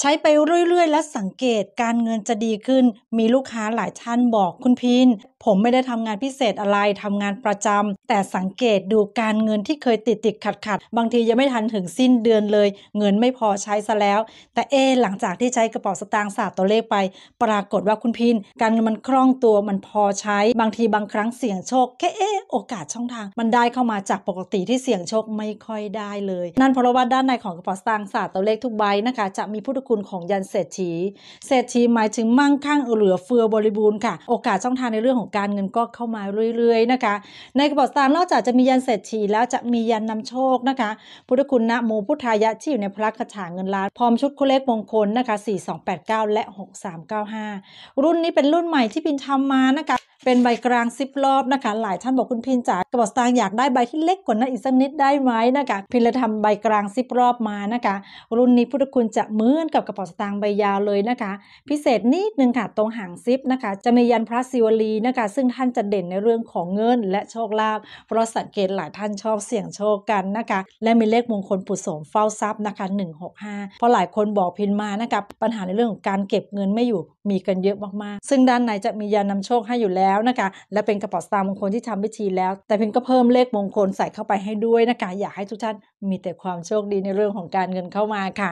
ใช้ไปเรื่อยๆ และสังเกตการเงินจะดีขึ้น มีลูกค้าหลายท่านบอกคุณพินผมไม่ได้ทำงานพิเศษอะไรทำงานประจำแต่สังเกตดูการเงินที่เคยติดติดขัดขัดบางทียังไม่ทันถึงสิ้นเดือนเลย เงินไม่พอใช้ซะแล้ว แต่เอหลังจากที่ใช้กระเป๋าสตางค์ศาสตร์ตัวเลขไป ปรากฏว่าคุณพินการเงินมันคล่องตัวมันพอใช้บางทีบางครั้งเสี่ยงโชคแค่เอโอกาสช่องทางมันได้เข้ามาจากปกติที่เสี่ยงโชคไม่ค่อยได้เลย นั่นเพราะว่าด้านในของกระเป๋าสตางค์ศาสตร์ตัวเลขทุกใบนะคะจะมีผู้ทุกคุณของยันเศรษฐีเศรษฐีหมายถึงมั่งคั่งเหลือเฟือบริบูรณ์ค่ะ โอกาสช่องทางในเรื่องของการเงินก็เข้ามาเรื่อยๆนะคะในกระเป๋าสตางค์นอกจากจะมียันเศรษฐีแล้วจะมียันนำโชคนะคะพุทธคุณนะโมพุทธายะที่อยู่ในพระคาถาเงินล้านพร้อมชุดคู่เลขมงคลนะคะ4289และ6395รุ่นนี้เป็นรุ่นใหม่ที่พินทำมานะคะเป็นใบกลางซิปรอบนะคะหลายท่านบอกคุณพินจ๋ากระบอกตางอยากได้ใบที่เล็กกว่านั้นอีกสักนิดได้ไหมนะคะพินเลยทำใบกลางซิปรอบมานะคะรุ่นนี้พุทธคุณจะเหมือนกับกระบป๋สตางค์ใบยาวเลยนะคะ พิเศษนิดนึงค่ะตรงหางซิปนะคะจะมียันพระศิวลีนะคะซึ่งท่านจะเด่นในเรื่องของเงินและโชคลาภเพราะสังเกตหลายท่านชอบเสี่ยงโชคกันนะคะและมีเลขมงคลปุดโสมเฝ้าทรัพย์นะคะ 165 เพราะหลายคนบอกพินมานะคะปัญหาในเรื่องของการเก็บเงินไม่อยู่มีกันเยอะมากๆซึ่งด้านในจะมียันนำโชคให้อยู่แล้วแล้วนะคะ และเป็นกระเป๋าสตางค์มงคลที่ทำพิธีแล้ว แต่พิงก็เพิ่มเลขมงคลใส่เข้าไปให้ด้วยนะคะ อยากให้ทุกท่านมีแต่ความโชคดีในเรื่องของการเงินเข้ามาค่ะ